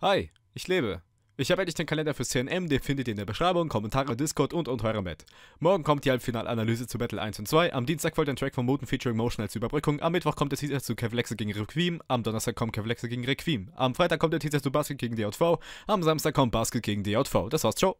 Hi, ich lebe. Ich habe endlich den Kalender für CNM, den findet ihr in der Beschreibung, Kommentare, Discord und und eurem Met. Morgen kommt die Halbfinalanalyse zu Battle 1 und 2, am Dienstag folgt ein Track von Moten featuring Motion als Überbrückung, am Mittwoch kommt der Teaser zu Kevlexe gegen Requiem, am Donnerstag kommt Kevlexe gegen Requiem, am Freitag kommt der Teaser zu Basket gegen DJV, am Samstag kommt Basket gegen DJV. Das war's, ciao.